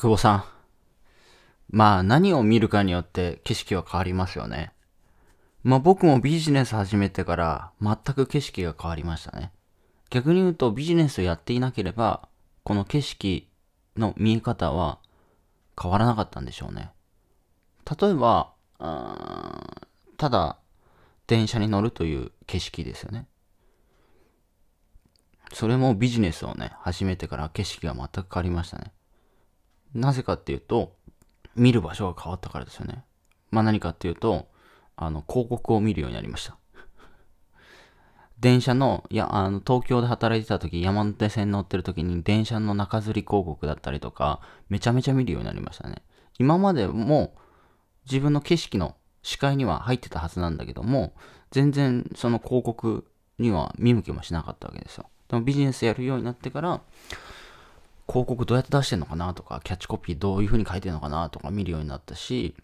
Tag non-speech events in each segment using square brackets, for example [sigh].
久保さん。まあ何を見るかによって景色は変わりますよね。まあ僕もビジネス始めてから全く景色が変わりましたね。逆に言うとビジネスをやっていなければ、この景色の見え方は変わらなかったんでしょうね。例えば、ただ電車に乗るという景色ですよね。それもビジネスをね、始めてから景色が全く変わりましたね。なぜかっていうと、見る場所が変わったからですよね。まあ何かっていうと、あの、広告を見るようになりました。電車の、いや、あの、東京で働いてた時、山手線乗ってる時に電車の中吊り広告だったりとか、めちゃめちゃ見るようになりましたね。今までも自分の景色の視界には入ってたはずなんだけども、全然その広告には見向きもしなかったわけですよ。でもビジネスやるようになってから、広告どうやって出してんのかなとか、キャッチコピーどういう風に書いてんのかなとか見るようになったし、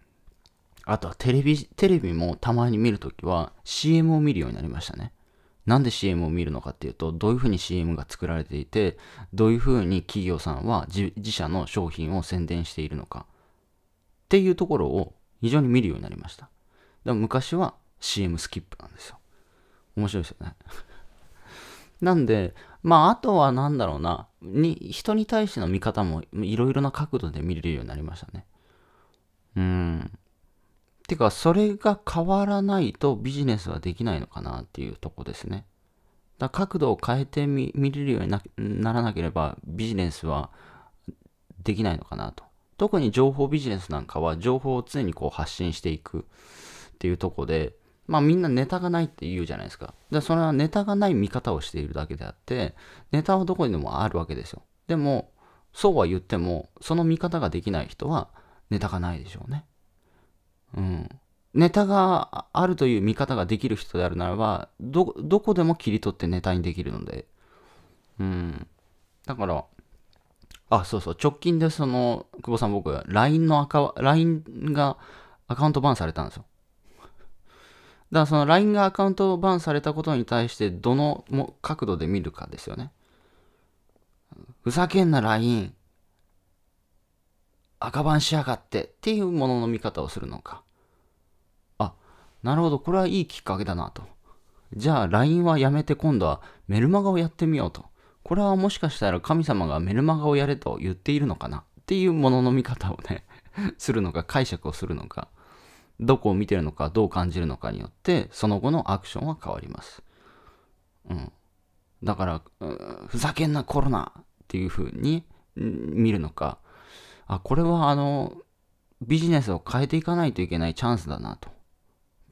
あとはテレビ、テレビもたまに見るときは CM を見るようになりましたね。なんで CM を見るのかっていうと、どういうふうに CM が作られていて、どういうふうに企業さんは自社の商品を宣伝しているのかっていうところを非常に見るようになりました。でも昔は CM スキップなんですよ。面白いですよね。なんで、まあ、あとは何だろうな、に、人に対しての見方もいろいろな角度で見れるようになりましたね。うん。てか、それが変わらないとビジネスはできないのかなっていうとこですね。だ角度を変えてみ見れるようになならなければビジネスはできないのかなと。特に情報ビジネスなんかは情報を常にこう発信していくっていうとこで、まあみんなネタがないって言うじゃないですか。で、それはネタがない見方をしているだけであって、ネタはどこにでもあるわけですよ。でも、そうは言っても、その見方ができない人はネタがないでしょうね。うん。ネタがあるという見方ができる人であるならば、ど、どこでも切り取ってネタにできるので。うん。だから、あ、そうそう、直近でその、久保さん僕、LINE のアカ、LINE がアカウントバンされたんですよ。だからその LINE がアカウントをバンされたことに対してどの角度で見るかですよね。ふざけんな LINE。赤番しやがってっていうものの見方をするのか。あ、なるほど。これはいいきっかけだなと。じゃあ LINE はやめて今度はメルマガをやってみようと。これはもしかしたら神様がメルマガをやれと言っているのかなっていうものの見方をね [laughs] するのか解釈をするのか。どこを見てるのかどう感じるのかによってその後のアクションは変わります。うん、だから、ふざけんなコロナっていう風に見るのかあこれはあのビジネスを変えていかないといけないチャンスだなと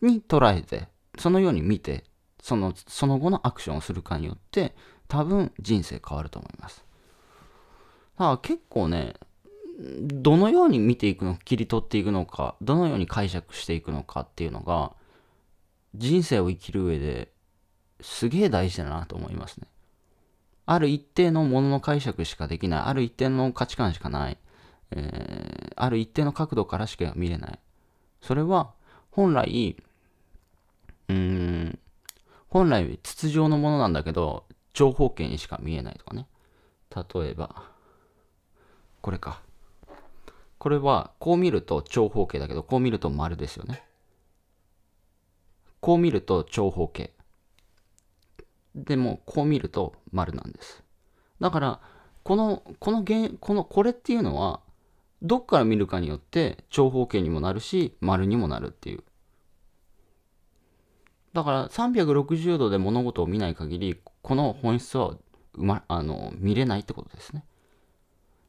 に捉えてそのように見てそのその後のアクションをするかによって多分人生変わると思います。だから結構ねどのように見ていくの切り取っていくのかどのように解釈していくのかっていうのが人生を生きる上ですげえ大事だなと思いますね。ある一定のものの解釈しかできないある一定の価値観しかない、えー、ある一定の角度からしか見れないそれは本来うん本来筒状のものなんだけど長方形にしか見えないとかね例えばこれかこれはこう見ると長方形だけどこう見ると丸ですよね。こう見ると長方形。でもこう見ると丸なんです。だからこのこの原このこれっていうのはどっから見るかによって長方形にもなるし丸にもなるっていう。だから360度で物事を見ない限りこの本質は、ま、あの見れないってことですね。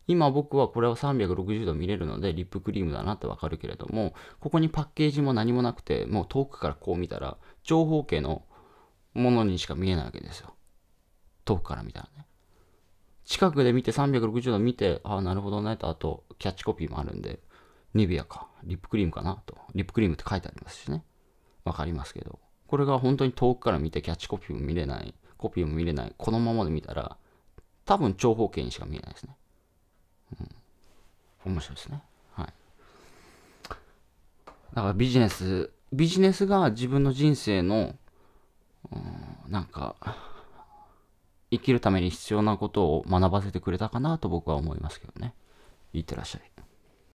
今僕はこれを360度見れるのでリップクリームだなってわかるけれども、ここにパッケージも何もなくて、もう遠くからこう見たら、長方形のものにしか見えないわけですよ。遠くから見たらね。近くで見て360度見て、ああ、なるほどねと、あとキャッチコピーもあるんで、ニベアか、リップクリームかなと。リップクリームって書いてありますしね。わかりますけど。これが本当に遠くから見てキャッチコピーも見れない、コピーも見れない、このままで見たら、多分長方形にしか見えないですね。面白いですね。はい。だからビジネス、ビジネスが自分の人生の、うん、なんか、生きるために必要なことを学ばせてくれたかなと僕は思いますけどね。いってらっしゃい。